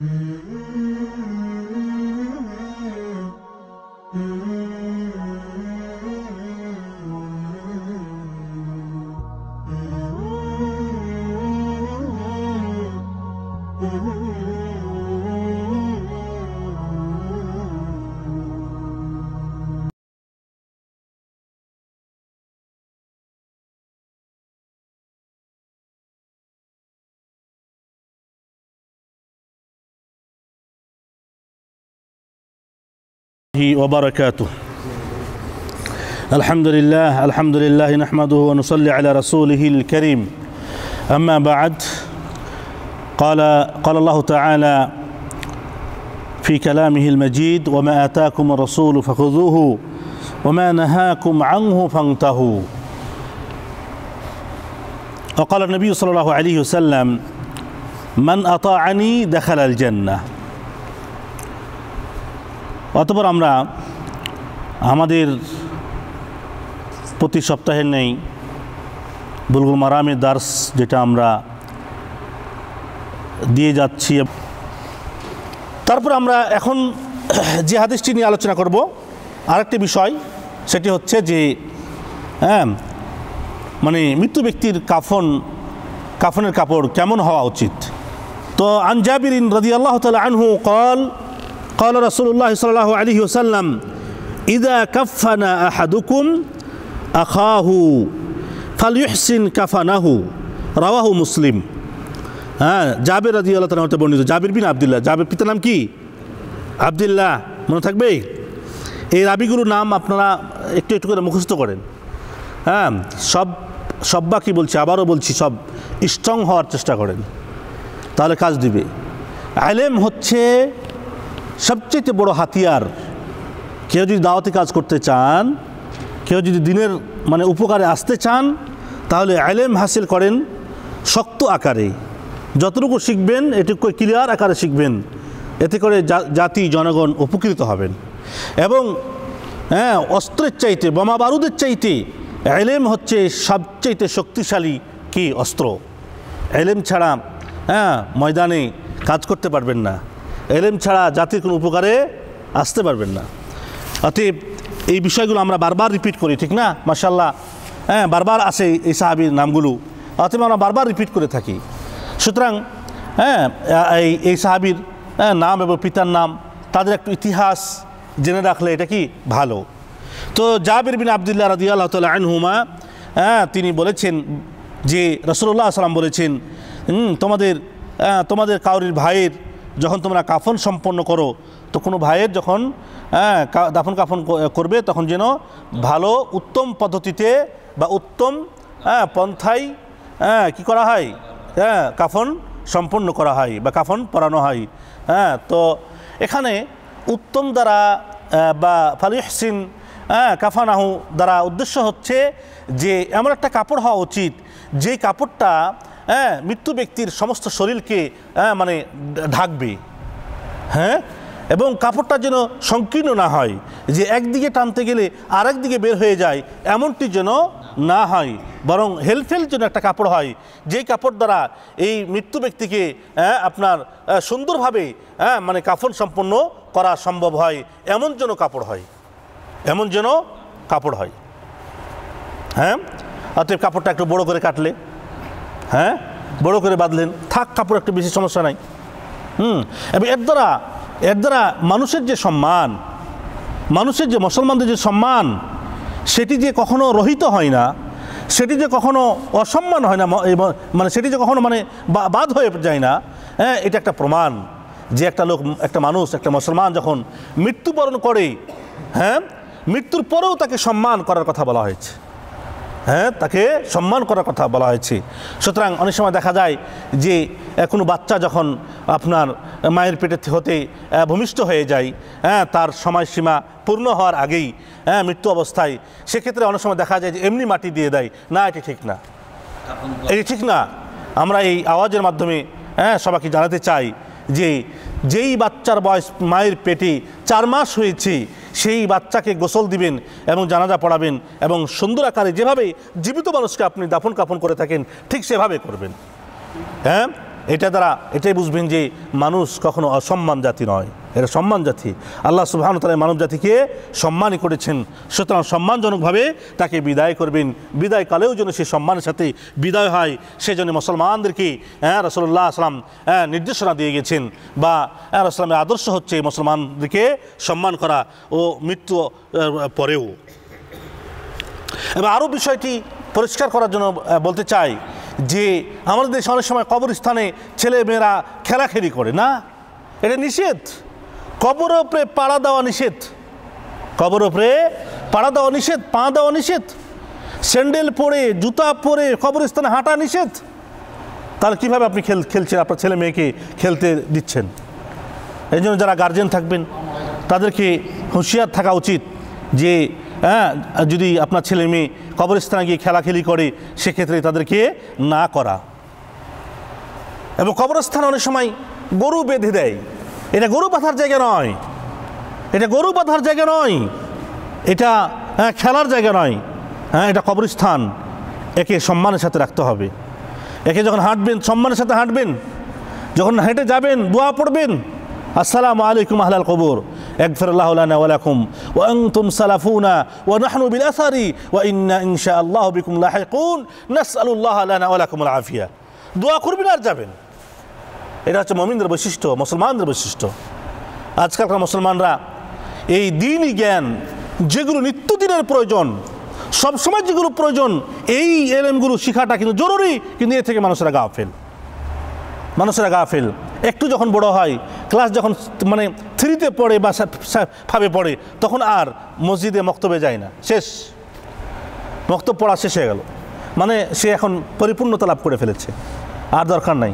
Mm-hmm. الله وبركاته الحمد لله الحمد لله نحمده ونصلي على رسوله الكريم أما بعد قال قال الله تعالى في كلامه المجيد وما آتاكم الرسول فخذوه وما نهاكم عنه فانتهوا وقال النبي صلى الله عليه وسلم من أطاعني دخل الجنة অতপর আমরা আমাদের প্রতি সপ্তাহের নেই বুলগুল মারামের দার্স যেটা আমরা দিয়ে যাচ্ছি তারপর আমরা এখন যে হাদিসটি নিয়ে আলোচনা করব আরেকটি বিষয় সেটি হচ্ছে যে হ্যাঁ মানে মৃত্যু ব্যক্তির কাফন কাফনের কাপড় কেমন হওয়া উচিত তো আনজাবির রাজি আল্লাহ তাল আনহু কল قال رسول الله صلى الله عليه وسلم إذا كفن أحدكم أخاه فليحسن كفنه رواه মুসলিম হ্যাঁ জাবের রাজি আল্লাহ তালা হতে বর্ণিত জাবির বিন আবদুল্লাহ জাবের পিতার নাম কি আবদুল্লাহ মনে থাকবে এই রাবিগুলোর নাম আপনারা একটু একটু করে মুখস্থ করেন হ্যাঁ সব সব বাকি বলছি আবারও বলছি সব স্ট্রং হওয়ার চেষ্টা করেন তাহলে কাজ দিবে আলেম হচ্ছে সবচেয়ে বড় হাতিয়ার কেউ যদি দাওয়াতি কাজ করতে চান কেউ যদি দিনের মানে উপকারে আসতে চান তাহলে আইলেম হাসিল করেন শক্ত আকারে যতটুকু শিখবেন এটুকু ক্লিয়ার আকারে শিখবেন এতে করে জাতি জনগণ উপকৃত হবেন এবং হ্যাঁ অস্ত্রের চাইতে বোমা বারুদের চাইতে এলেম হচ্ছে সবচাইতে শক্তিশালী কি অস্ত্র এলেম ছাড়া হ্যাঁ ময়দানে কাজ করতে পারবেন না এলেম ছাড়া জাতির কোনো উপকারে আসতে পারবেন না অতএব এই বিষয়গুলো আমরা বারবার রিপিট করি ঠিক না মার্শাল্লাহ হ্যাঁ বারবার আসে এই সাহাবির নামগুলো অতএব আমরা বারবার রিপিট করে থাকি সুতরাং হ্যাঁ এই এই সাহাবির হ্যাঁ, নাম এবং পিতার নাম তাদের একটু ইতিহাস জেনে রাখলে এটা কি ভালো তো জাবির বিন আবদুল্লাহ রাজি আল্লাহ তাল আনহুমা হ্যাঁ তিনি বলেছেন যে রসুল্লাহ আসালাম বলেছেন তোমাদের হ্যাঁ, তোমাদের কাউরির ভাইয়ের যখন তোমরা কাফন সম্পন্ন করো তো কোনো ভাইয়ের যখন হ্যাঁ দাফন কাফন করবে তখন যেন ভালো উত্তম পদ্ধতিতে বা উত্তম হ্যাঁ পন্থায় হ্যাঁ কী করা হয় হ্যাঁ কাফন সম্পন্ন করা হয় বা কাফন পরানো হয় হ্যাঁ তো এখানে উত্তম দ্বারা বা ফালিহসিন হ্যাঁ কাফানাহু দ্বারা উদ্দেশ্য হচ্ছে যে এমন একটা কাপড় হওয়া উচিত যে কাপড়টা হ্যাঁ মৃত্যু ব্যক্তির সমস্ত শরীরকে হ্যাঁ, মানে ঢাকবে হ্যাঁ এবং কাপড়টা যেন সংকীর্ণ না হয় যে একদিকে টানতে গেলে আর দিকে বের হয়ে যায় এমনটি যেন না হয় বরং হেলফেল যেন একটা কাপড় হয় যে কাপড় দ্বারা এই মৃত্যু ব্যক্তিকে হ্যাঁ, আপনার সুন্দরভাবে হ্যাঁ, মানে কাফন সম্পন্ন করা সম্ভব হয় এমন যেন কাপড় হয় এমন যেন কাপড় হয় হ্যাঁ অতএব কাপড়টা একটু বড় করে কাটলে হ্যাঁ বড় করে বাঁধলেন থাক কাপড় একটু বেশি সমস্যা নাই হুম এবং এর দ্বারা এর দ্বারা মানুষের যে সম্মান মানুষের যে মুসলমানদের যে সম্মান সেটি যে কখনো রহিত হয় না সেটি যে কখনো অসম্মান হয় না মানে সেটি যে কখনো মানে বাদ হয়ে যায় না হ্যাঁ এটা একটা প্রমাণ যে একটা লোক একটা মানুষ একটা মুসলমান যখন মৃত্যুবরণ করে হ্যাঁ মৃত্যুর পরেও তাকে সম্মান করার কথা বলা হয়েছে হ্যাঁ তাকে সম্মান করার কথা বলা হয়েছে সুতরাং অনেক সময় দেখা যায় যে কোনো বাচ্চা যখন আপনার মায়ের পেটে হতে ভূমিষ্ঠ হয়ে যায় হ্যাঁ তার সময়সীমা পূর্ণ হওয়ার আগেই হ্যাঁ মৃত্যু অবস্থায় সেক্ষেত্রে অনেক সময় দেখা যায় যে এমনি মাটি দিয়ে দেয় না এটি ঠিক না এটি ঠিক না আমরা এই আওয়াজের মাধ্যমে হ্যাঁ সবাইকে জানাতে চাই যে যেই বাচ্চার বয়স মায়ের পেটে চার মাস হয়েছে সেই বাচ্চাকে গোসল দিবেন এবং জানাজা পড়াবেন এবং সুন্দর আকারে যেভাবে জীবিত মানুষকে আপনি দাফন কাফন করে থাকেন ঠিক সেভাবে করবেন হ্যাঁ এটা দ্বারা এটাই বুঝবেন যে মানুষ কখনো অসম্মান জাতি নয় এরা সম্মান জাতি আল্লাহ সুবহান তালা মানব জাতিকে সম্মানই করেছেন সুতরাং সম্মানজনকভাবে তাকে বিদায় করবেন বিদায় কালেও যেন সে সম্মানের সাথে বিদায় হয় সে যেন মুসলমানদেরকে হ্যাঁ রসল্লাহ আসলাম হ্যাঁ, নির্দেশনা দিয়ে গেছেন বা হ্যাঁ রসলামের আদর্শ হচ্ছে মুসলমানদেরকে সম্মান করা ও মৃত্যু পরেও এবার আরও বিষয়টি পরিষ্কার করার জন্য বলতে চাই যে আমাদের দেশে অনেক সময় কবরস্থানে ছেলে মেয়েরা খেলাখেলি করে না এটা নিষেধ কবর ওপরে পাড়া দেওয়া নিষেধ কবর ওপরে পাড়া দেওয়া নিষেধ পা দেওয়া নিষেধ স্যান্ডেল পরে জুতা পরে কবরস্থানে হাঁটা নিষেধ তাহলে কীভাবে আপনি খেল খেলছেন আপনার ছেলে মেয়েকে খেলতে দিচ্ছেন এই জন্য যারা গার্জেন থাকবেন তাদেরকে হুঁশিয়ার থাকা উচিত যে হ্যাঁ যদি আপনার ছেলে মেয়ে কবরস্থানে গিয়ে খেলাখেলি করে সেক্ষেত্রে তাদেরকে না করা এবং কবরস্থান অনেক সময় গরু বেঁধে দেয় এটা গরু পাথার জায়গা নয় এটা গরু পাথার জায়গা নয় এটা হ্যাঁ, খেলার জায়গা নয় হ্যাঁ এটা কবরস্থান একে সম্মানের সাথে রাখতে হবে একে যখন হাঁটবেন সম্মানের সাথে হাঁটবেন যখন হেঁটে যাবেন দোয়া পড়বেন আসসালামু আলাইকুম আহলাল কবর একফির আল্লাহ লানা ও লাকুম ওয়া আনতুম সালাফুনা ওয়া নাহনু বিল আসারি ওয়া ইন্না আল্লাহ বিকুম লাহিকুন নাসআলুল্লাহ লানা ওয়া লাকুমুল আফিয়া দোয়া করবেন আর যাবেন এটা হচ্ছে মমিনদের বৈশিষ্ট্য মুসলমানদের বৈশিষ্ট্য আজকালকার মুসলমানরা এই দিনই জ্ঞান যেগুলো নিত্যদিনের প্রয়োজন সবসময় যেগুলো প্রয়োজন এই এলএমগুলো শিখাটা কিন্তু জরুরি কিন্তু এ থেকে মানুষেরা গাফেল মানুষেরা গাফেল একটু যখন বড় হয় ক্লাস যখন মানে থ্রিতে পড়ে বা ফাবে পড়ে তখন আর মসজিদে মক্তবে যায় না শেষ মক্তব পড়া শেষ হয়ে গেল মানে সে এখন পরিপূর্ণতা লাভ করে ফেলেছে আর দরকার নাই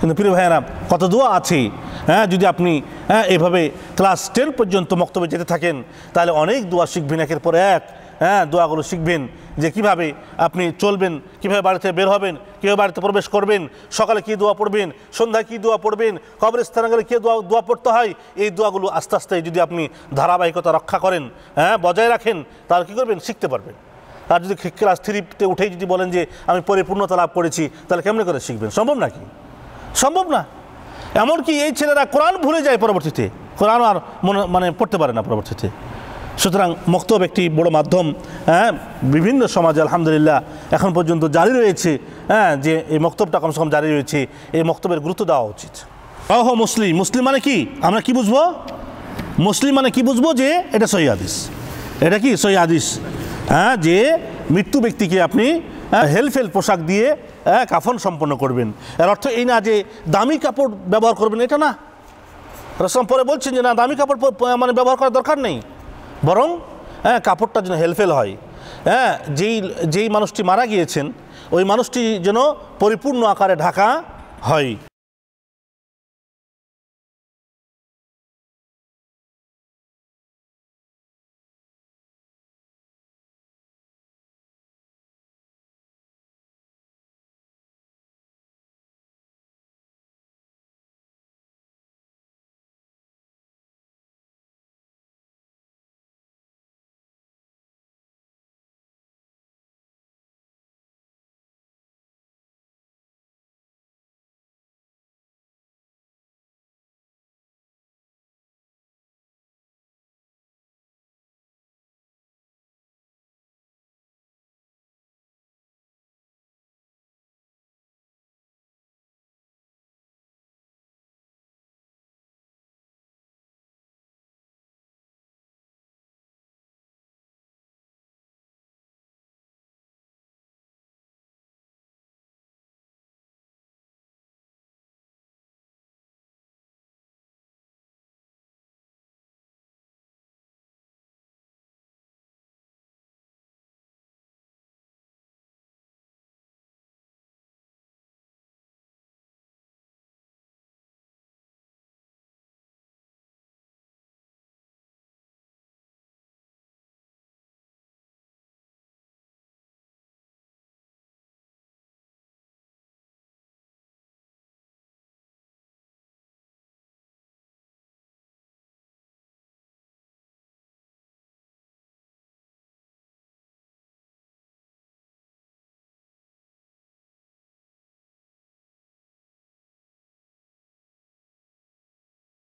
কিন্তু প্রিয় ভাইয়েরা কত দোয়া আছে হ্যাঁ যদি আপনি হ্যাঁ এভাবে ক্লাস টেন পর্যন্ত মক্তব্যে যেতে থাকেন তাহলে অনেক দোয়া শিখবেন একের পর এক হ্যাঁ দোয়াগুলো শিখবেন যে কিভাবে আপনি চলবেন কিভাবে বাড়িতে বের হবেন কীভাবে বাড়িতে প্রবেশ করবেন সকালে কী দোয়া পড়বেন সন্ধ্যায় কী দোয়া পড়বেন কবরস্থানে গেলে কী দোয়া দোয়া পড়তে হয় এই দোয়াগুলো আস্তে আস্তে যদি আপনি ধারাবাহিকতা রক্ষা করেন হ্যাঁ বজায় রাখেন তাহলে কী করবেন শিখতে পারবেন আর যদি ক্লাস থ্রিতে উঠেই যদি বলেন যে আমি পরিপূর্ণতা লাভ করেছি তাহলে কেমন করে শিখবেন সম্ভব নাকি সম্ভব না এমনকি এই ছেলেরা কোরআন ভুলে যায় পরবর্তীতে কোরআন আর মনে মানে পড়তে পারে না পরবর্তীতে সুতরাং মক্তব একটি বড় মাধ্যম হ্যাঁ বিভিন্ন সমাজে আলহামদুলিল্লাহ এখন পর্যন্ত জারি রয়েছে হ্যাঁ যে এই মক্তবটা কমসে কম জারি রয়েছে এই মক্তবের গুরুত্ব দেওয়া উচিত অহ মুসলিম মুসলিম মানে কি আমরা কি বুঝবো মুসলিম মানে কি বুঝবো যে এটা সহি আদিস এটা কি সহি হাদিস হ্যাঁ যে মৃত্যু ব্যক্তিকে আপনি হ্যাঁ, হেলফেল পোশাক দিয়ে হ্যাঁ, কাফন সম্পন্ন করবেন এর অর্থ এই না যে দামি কাপড় ব্যবহার করবেন এটা না রসম পরে বলছেন যে না দামি কাপড় মানে ব্যবহার করার দরকার নেই বরং হ্যাঁ কাপড়টা যেন হেলফেল হয় হ্যাঁ যেই যেই মানুষটি মারা গিয়েছেন ওই মানুষটি যেন পরিপূর্ণ আকারে ঢাকা হয়